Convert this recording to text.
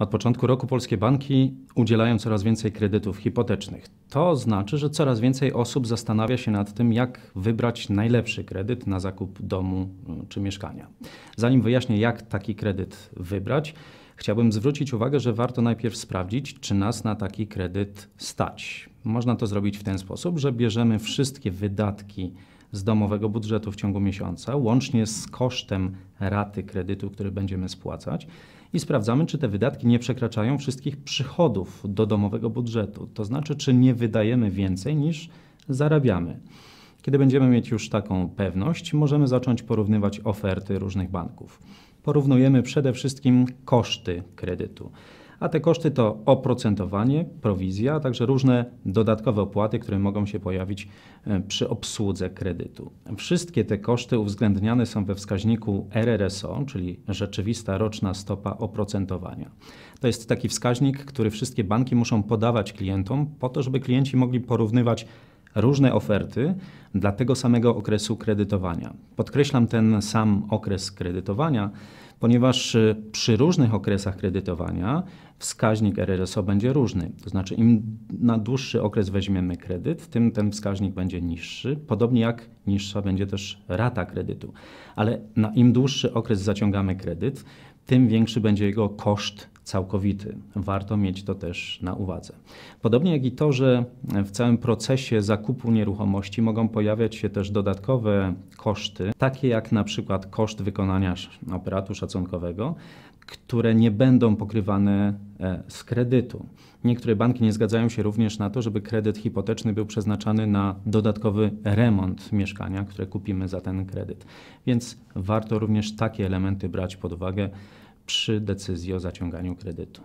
Od początku roku polskie banki udzielają coraz więcej kredytów hipotecznych. To znaczy, że coraz więcej osób zastanawia się nad tym, jak wybrać najlepszy kredyt na zakup domu mm, czy mieszkania. Zanim wyjaśnię, jak taki kredyt wybrać, chciałbym zwrócić uwagę, że warto najpierw sprawdzić, czy nas na taki kredyt stać. Można to zrobić w ten sposób, że bierzemy wszystkie wydatki z domowego budżetu w ciągu miesiąca, łącznie z kosztem raty kredytu, który będziemy spłacać. I sprawdzamy, czy te wydatki nie przekraczają wszystkich przychodów do domowego budżetu. To znaczy, czy nie wydajemy więcej niż zarabiamy. Kiedy będziemy mieć już taką pewność, możemy zacząć porównywać oferty różnych banków. Porównujemy przede wszystkim koszty kredytu a te koszty to oprocentowanie, prowizja, a także różne dodatkowe opłaty, które mogą się pojawić e, przy obsłudze kredytu. Wszystkie te koszty uwzględniane są we wskaźniku RRSO, czyli rzeczywista roczna stopa oprocentowania. To jest taki wskaźnik, który wszystkie banki muszą podawać klientom po to, żeby klienci mogli porównywać różne oferty dla tego samego okresu kredytowania. Podkreślam ten sam okres kredytowania, ponieważ y, przy różnych okresach kredytowania wskaźnik RRSO będzie różny. To znaczy, im na dłuższy okres weźmiemy kredyt, tym ten wskaźnik będzie niższy, podobnie jak niższa będzie też rata kredytu. Ale na im dłuższy okres zaciągamy kredyt, tym większy będzie jego koszt całkowity. Warto mieć to też na uwadze. Podobnie jak i to, że w całym procesie zakupu nieruchomości mogą pojawiać się też dodatkowe koszty, takie jak na przykład koszt wykonania operatu szacunkowego, które nie będą pokrywane e, z kredytu. Niektóre banki nie zgadzają się również na to, żeby kredyt hipoteczny był przeznaczany na dodatkowy remont mieszkania, które kupimy za ten kredyt. Więc warto również takie elementy brać pod uwagę przy decyzji o zaciąganiu kredytu.